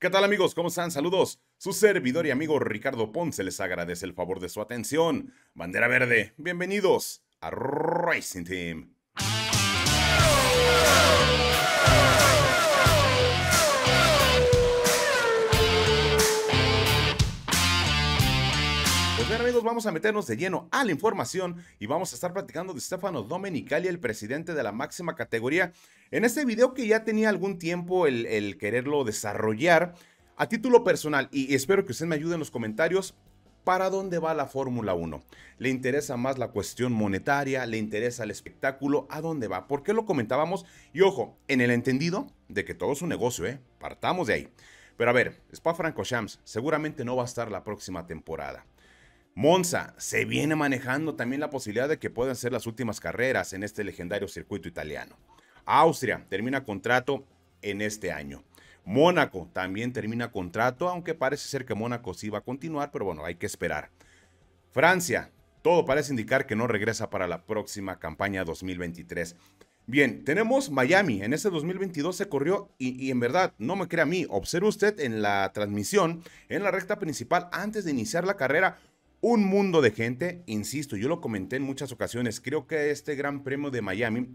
¿Qué tal amigos? ¿Cómo están? Saludos. Su servidor y amigo Ricardo Ponce les agradece el favor de su atención. Bandera verde, bienvenidos a Racing Team. bien amigos, vamos a meternos de lleno a la información y vamos a estar platicando de Stefano Domenicali, el presidente de la máxima categoría. En este video que ya tenía algún tiempo el, quererlo desarrollar, a título personal, y espero que usted me ayude en los comentarios, ¿Para dónde va la Fórmula 1? ¿Le interesa más la cuestión monetaria? ¿Le interesa el espectáculo? ¿A dónde va? ¿Por qué lo comentábamos? Y ojo, en el entendido de que todo es un negocio, ¿eh? Partamos de ahí. Pero a ver, Spa Franco Shams seguramente no va a estar la próxima temporada. Monza se viene manejando también la posibilidad de que puedan ser las últimas carreras en este legendario circuito italiano. Austria termina contrato en este año. Mónaco también termina contrato, aunque parece ser que Mónaco sí va a continuar, pero bueno, hay que esperar. Francia, todo parece indicar que no regresa para la próxima campaña 2023. Bien, tenemos Miami. En este 2022 se corrió y, en verdad, no me crea a mí, observe usted en la transmisión, en la recta principal, antes de iniciar la carrera, un mundo de gente, insisto, yo lo comenté en muchas ocasiones, creo que este Gran Premio de Miami,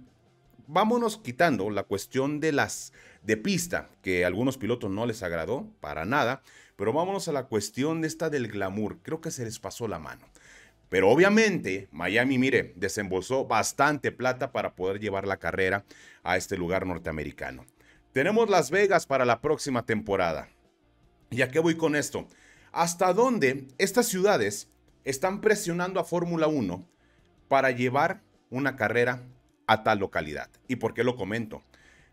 vámonos quitando la cuestión de las de pista, que a algunos pilotos no les agradó para nada, pero vámonos a la cuestión de esta del glamour, creo que se les pasó la mano. Pero obviamente Miami, mire, desembolsó bastante plata para poder llevar la carrera a este lugar norteamericano. Tenemos Las Vegas para la próxima temporada. ¿Y a qué voy con esto? ¿Hasta dónde estas ciudades están presionando a Fórmula 1 para llevar una carrera a tal localidad. ¿Y por qué lo comento?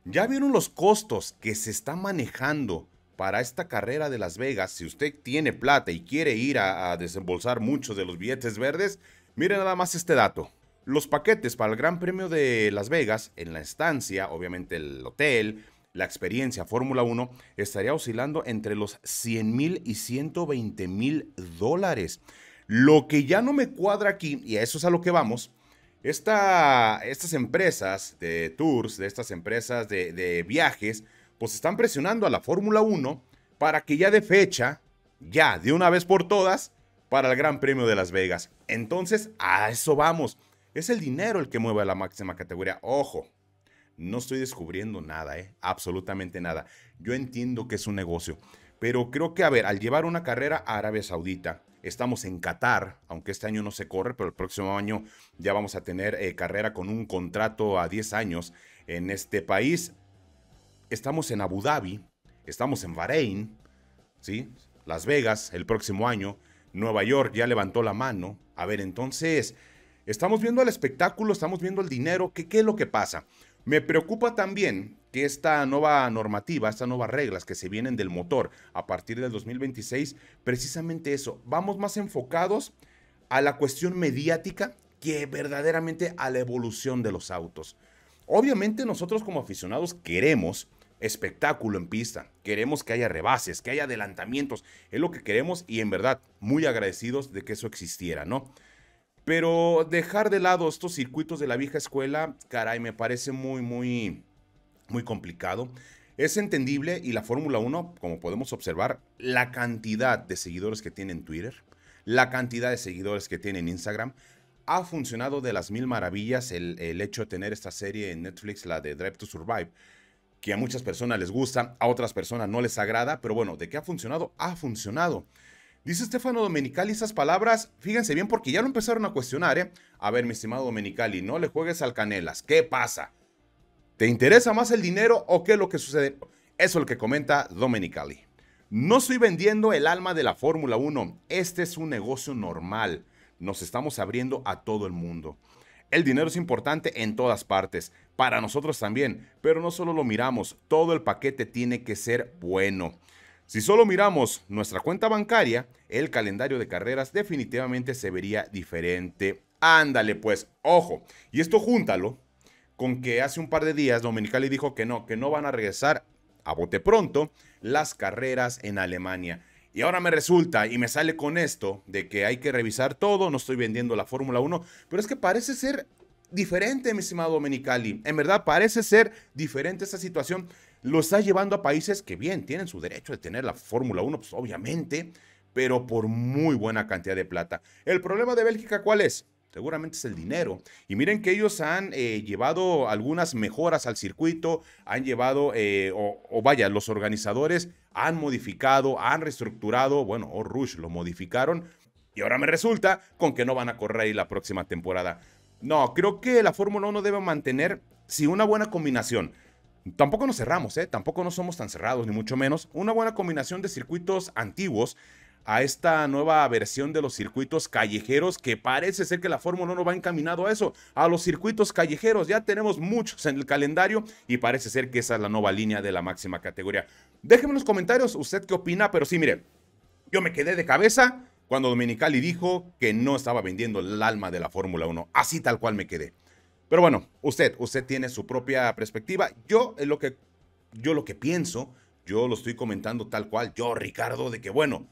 ¿Ya vieron los costos que se está manejando para esta carrera de Las Vegas? Si usted tiene plata y quiere ir a, desembolsar muchos de los billetes verdes, miren nada más este dato. Los paquetes para el Gran Premio de Las Vegas, en la estancia, obviamente el hotel, la experiencia Fórmula 1, estaría oscilando entre los 100 mil y 120 mil dólares. Lo que ya no me cuadra aquí, y a eso es a lo que vamos, estas empresas de tours, de estas empresas de, viajes, pues están presionando a la Fórmula 1 para que ya de fecha, ya de una vez por todas, para el Gran Premio de Las Vegas. Entonces, a eso vamos. Es el dinero el que mueve a la máxima categoría. Ojo, no estoy descubriendo nada, ¿eh? absolutamente nada. Yo entiendo que es un negocio, pero creo que, a ver, al llevar una carrera a Arabia Saudita, Estamos en Qatar, aunque este año no se corre, pero el próximo año ya vamos a tener eh, carrera con un contrato a 10 años en este país. Estamos en Abu Dhabi, estamos en Bahrein, ¿sí? Las Vegas el próximo año. Nueva York ya levantó la mano. A ver, entonces, estamos viendo el espectáculo, estamos viendo el dinero. qué es lo que pasa? Me preocupa también que esta nueva normativa, estas nuevas reglas que se vienen del motor a partir del 2026, precisamente eso, vamos más enfocados a la cuestión mediática que verdaderamente a la evolución de los autos. Obviamente nosotros como aficionados queremos espectáculo en pista, queremos que haya rebases, que haya adelantamientos, es lo que queremos y en verdad muy agradecidos de que eso existiera, ¿no? Pero dejar de lado estos circuitos de la vieja escuela, caray, me parece muy, muy, muy complicado. Es entendible y la Fórmula 1, como podemos observar, la cantidad de seguidores que tiene en Twitter, la cantidad de seguidores que tiene en Instagram, ha funcionado de las mil maravillas el, hecho de tener esta serie en Netflix, la de Drive to Survive, que a muchas personas les gusta, a otras personas no les agrada, pero bueno, de qué ha funcionado, ha funcionado. Dice Stefano Domenicali esas palabras, fíjense bien porque ya lo empezaron a cuestionar, ¿eh? A ver, mi estimado Domenicali, no le juegues al Canelas, ¿qué pasa? ¿Te interesa más el dinero o qué es lo que sucede? Eso es lo que comenta Domenicali. No estoy vendiendo el alma de la Fórmula 1. Este es un negocio normal. Nos estamos abriendo a todo el mundo. El dinero es importante en todas partes, para nosotros también, pero no solo lo miramos, todo el paquete tiene que ser bueno. Si solo miramos nuestra cuenta bancaria, el calendario de carreras definitivamente se vería diferente. Ándale pues, ojo, y esto júntalo con que hace un par de días Dominicali dijo que no, que no van a regresar a bote pronto las carreras en Alemania. Y ahora me resulta y me sale con esto de que hay que revisar todo, no estoy vendiendo la Fórmula 1, pero es que parece ser diferente, mi estimado Dominicali. En verdad parece ser diferente esta situación. Lo está llevando a países que bien tienen su derecho de tener la Fórmula 1, pues obviamente, pero por muy buena cantidad de plata. El problema de Bélgica, ¿cuál es? Seguramente es el dinero. Y miren que ellos han eh, llevado algunas mejoras al circuito, han llevado, eh, o, vaya, los organizadores han modificado, han reestructurado, bueno, o oh, Rush lo modificaron, y ahora me resulta con que no van a correr ahí la próxima temporada. No, creo que la Fórmula 1 debe mantener, si una buena combinación. Tampoco nos cerramos, ¿eh? tampoco no somos tan cerrados, ni mucho menos. Una buena combinación de circuitos antiguos a esta nueva versión de los circuitos callejeros que parece ser que la Fórmula 1 va encaminado a eso, a los circuitos callejeros. Ya tenemos muchos en el calendario y parece ser que esa es la nueva línea de la máxima categoría. Déjenme en los comentarios usted qué opina, pero sí, mire, yo me quedé de cabeza cuando Dominicali dijo que no estaba vendiendo el alma de la Fórmula 1. Así tal cual me quedé. Pero bueno, usted, usted tiene su propia perspectiva. Yo lo que, yo lo que pienso, yo lo estoy comentando tal cual, yo Ricardo, de que bueno,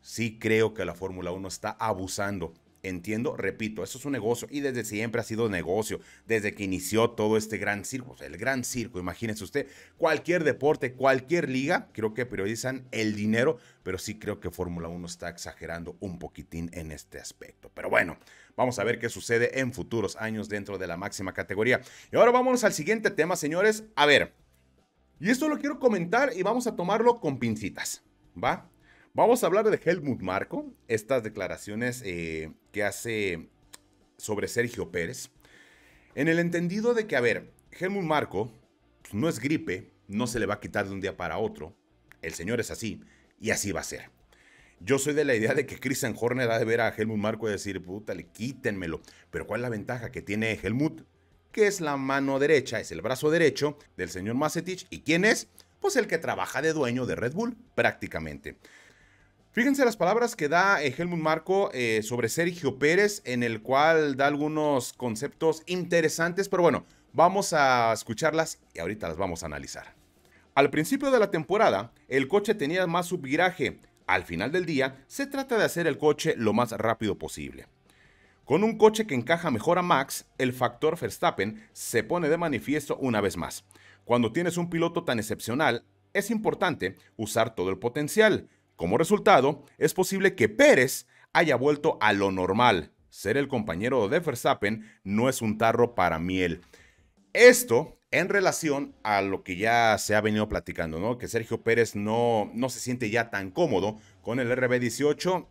sí creo que la Fórmula 1 está abusando. Entiendo, repito, eso es un negocio y desde siempre ha sido negocio, desde que inició todo este gran circo, pues, el gran circo, imagínese usted, cualquier deporte, cualquier liga, creo que priorizan el dinero, pero sí creo que Fórmula 1 está exagerando un poquitín en este aspecto. Pero bueno, vamos a ver qué sucede en futuros años dentro de la máxima categoría. Y ahora vamos al siguiente tema, señores. A ver, y esto lo quiero comentar y vamos a tomarlo con pincitas, ¿va? Vamos a hablar de Helmut Marco, estas declaraciones eh, que hace sobre Sergio Pérez, en el entendido de que, a ver, Helmut Marco no es gripe, no se le va a quitar de un día para otro, el señor es así y así va a ser. Yo soy de la idea de que Christian Horner ha de ver a Helmut Marco y decir, puta, le quítenmelo. Pero ¿cuál es la ventaja que tiene Helmut? Que es la mano derecha, es el brazo derecho del señor Masetich. ¿Y quién es? Pues el que trabaja de dueño de Red Bull, prácticamente. Fíjense las palabras que da eh, Helmut Marco eh, sobre Sergio Pérez, en el cual da algunos conceptos interesantes, pero bueno, vamos a escucharlas y ahorita las vamos a analizar. Al principio de la temporada, el coche tenía más subviraje. Al final del día, se trata de hacer el coche lo más rápido posible. Con un coche que encaja mejor a Max, el factor Verstappen se pone de manifiesto una vez más. Cuando tienes un piloto tan excepcional, es importante usar todo el potencial, como resultado, es posible que Pérez haya vuelto a lo normal. Ser el compañero de Verstappen no es un tarro para miel. Esto en relación a lo que ya se ha venido platicando, ¿no? Que Sergio Pérez no, no se siente ya tan cómodo con el RB18,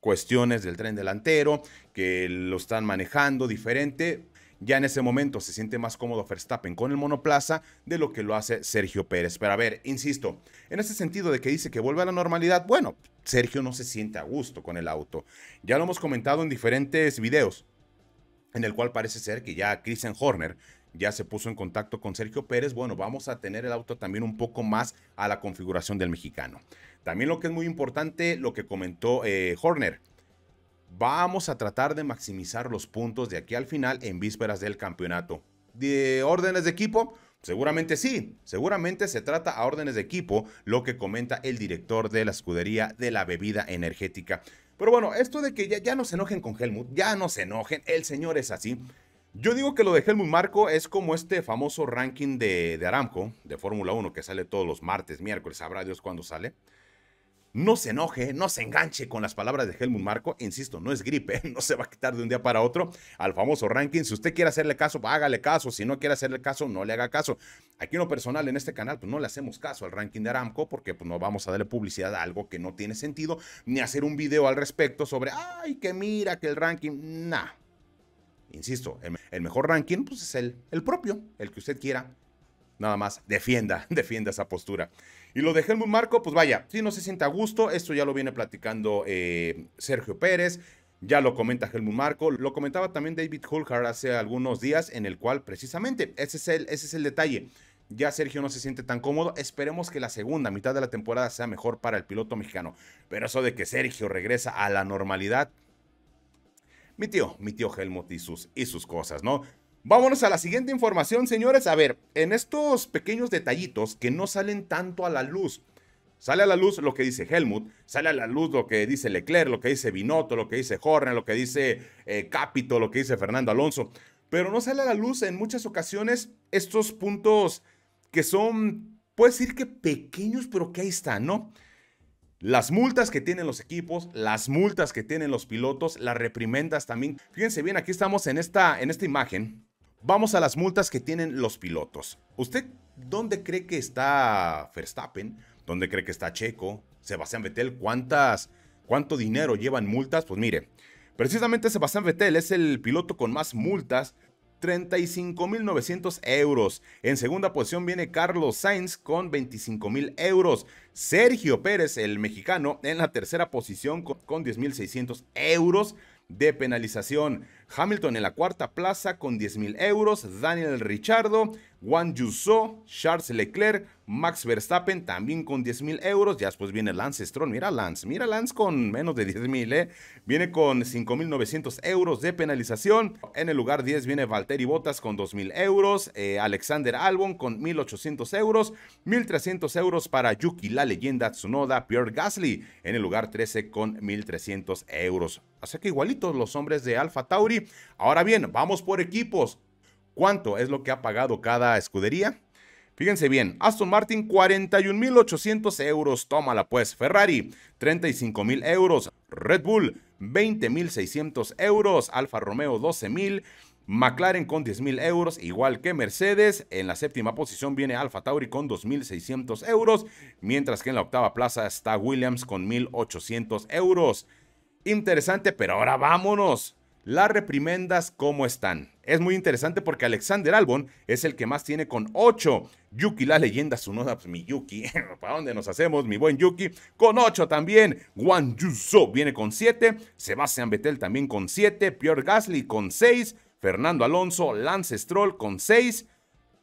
cuestiones del tren delantero, que lo están manejando diferente. Ya en ese momento se siente más cómodo Verstappen con el monoplaza de lo que lo hace Sergio Pérez. Pero a ver, insisto, en ese sentido de que dice que vuelve a la normalidad, bueno, Sergio no se siente a gusto con el auto. Ya lo hemos comentado en diferentes videos, en el cual parece ser que ya Christian Horner ya se puso en contacto con Sergio Pérez, bueno, vamos a tener el auto también un poco más a la configuración del mexicano. También lo que es muy importante, lo que comentó eh, Horner, Vamos a tratar de maximizar los puntos de aquí al final en vísperas del campeonato. ¿De órdenes de equipo? Seguramente sí, seguramente se trata a órdenes de equipo lo que comenta el director de la escudería de la bebida energética. Pero bueno, esto de que ya, no se enojen con Helmut, ya no se enojen, el señor es así. Yo digo que lo de Helmut Marco es como este famoso ranking de, de Aramco, de Fórmula 1, que sale todos los martes, miércoles, sabrá Dios cuándo sale. No se enoje, no se enganche con las palabras de Helmut Marco. Insisto, no es gripe, no se va a quitar de un día para otro al famoso ranking. Si usted quiere hacerle caso, hágale caso. Si no quiere hacerle caso, no le haga caso. Aquí en lo personal, en este canal, pues no le hacemos caso al ranking de Aramco porque pues, no vamos a darle publicidad a algo que no tiene sentido, ni hacer un video al respecto sobre, ay, que mira, que el ranking, nah. Insisto, el, mejor ranking pues, es el propio, el que usted quiera. Nada más, defienda, defienda esa postura. Y lo de Helmut Marco, pues vaya, si no se siente a gusto, esto ya lo viene platicando eh, Sergio Pérez, ya lo comenta Helmut Marco, lo comentaba también David Hulhart hace algunos días, en el cual precisamente ese es el, ese es el detalle. Ya Sergio no se siente tan cómodo. Esperemos que la segunda mitad de la temporada sea mejor para el piloto mexicano. Pero eso de que Sergio regresa a la normalidad. Mi tío, mi tío Helmut y y sus cosas, ¿no? Vámonos a la siguiente información, señores. A ver, en estos pequeños detallitos que no salen tanto a la luz, sale a la luz lo que dice Helmut, sale a la luz lo que dice Leclerc, lo que dice Binotto, lo que dice Horner, lo que dice eh, Capito, lo que dice Fernando Alonso, pero no sale a la luz en muchas ocasiones estos puntos que son, puedes decir que pequeños, pero que ahí están, ¿no? Las multas que tienen los equipos, las multas que tienen los pilotos, las reprimendas también. Fíjense bien, aquí estamos en esta, en esta imagen Vamos a las multas que tienen los pilotos. ¿Usted dónde cree que está Verstappen? ¿Dónde cree que está Checo? Sebastián Vettel, ¿cuántas, cuánto dinero llevan multas? Pues mire, precisamente Sebastián Vettel es el piloto con más multas 35.900 euros. En segunda posición viene Carlos Sainz con 25.000 euros. Sergio Pérez, el mexicano, en la tercera posición con 10.600 euros de penalización. Hamilton en la cuarta plaza con 10.000 euros, Daniel Richardo, Juan Yuso, Charles Leclerc, Max Verstappen también con 10.000 euros, ya después viene Lance Stroll, mira Lance, mira Lance con menos de 10.000, ¿eh? viene con 5.900 euros de penalización, en el lugar 10 viene Valtteri Bottas con 2.000 euros, eh, Alexander Albon con 1.800 euros, 1.300 euros para Yuki, la leyenda Tsunoda, Pierre Gasly, en el lugar 13 con 1.300 euros. Así que igualitos los hombres de Alfa Tauri. Ahora bien, vamos por equipos. ¿Cuánto es lo que ha pagado cada escudería? Fíjense bien, Aston Martin 41.800 euros, tómala pues. Ferrari 35.000 euros. Red Bull 20.600 euros. Alfa Romeo 12.000. McLaren con 10.000 euros, igual que Mercedes. En la séptima posición viene Alfa Tauri con 2.600 euros, mientras que en la octava plaza está Williams con 1.800 euros interesante, pero ahora vámonos. Las reprimendas, ¿cómo están? Es muy interesante porque Alexander Albon es el que más tiene con 8. Yuki, la leyenda su pues, mi Yuki, ¿para dónde nos hacemos? Mi buen Yuki, con 8 también. Juan Yuzo viene con 7. Sebastian Vettel también con 7. Pierre Gasly con 6. Fernando Alonso, Lance Stroll con 6.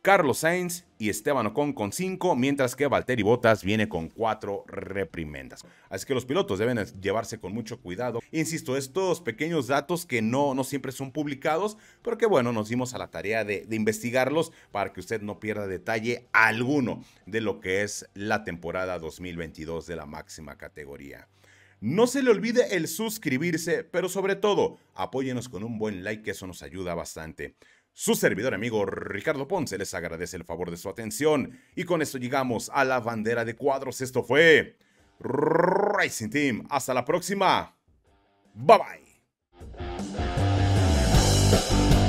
Carlos Sainz y Esteban Ocon con 5, mientras que Valtteri Bottas viene con 4 reprimendas. Así que los pilotos deben llevarse con mucho cuidado. Insisto, estos pequeños datos que no, no siempre son publicados, pero que bueno, nos dimos a la tarea de, de investigarlos para que usted no pierda detalle alguno de lo que es la temporada 2022 de la máxima categoría. No se le olvide el suscribirse, pero sobre todo, apóyenos con un buen like, que eso nos ayuda bastante. Su servidor amigo Ricardo Ponce les agradece el favor de su atención. Y con esto llegamos a la bandera de cuadros. Esto fue Racing Team. Hasta la próxima. Bye bye.